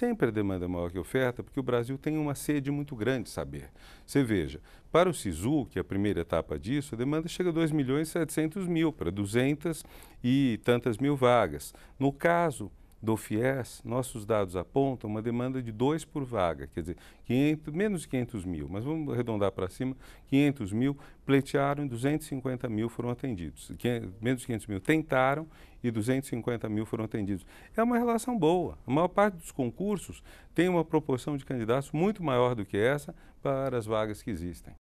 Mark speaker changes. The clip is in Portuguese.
Speaker 1: sempre a demanda é maior que a oferta, porque o Brasil tem uma sede muito grande de saber. Você veja, para o SISU, que é a primeira etapa disso, a demanda chega a 2 milhões e 700 mil para 200 e tantas mil vagas. No caso do FIES, nossos dados apontam uma demanda de 2 por vaga, quer dizer, 500, menos de 500 mil, mas vamos arredondar para cima, 500 mil pleitearam e 250 mil foram atendidos. menos de 500 mil tentaram e 250 mil foram atendidos. É uma relação boa. A maior parte dos concursos tem uma proporção de candidatos muito maior do que essa para as vagas que existem.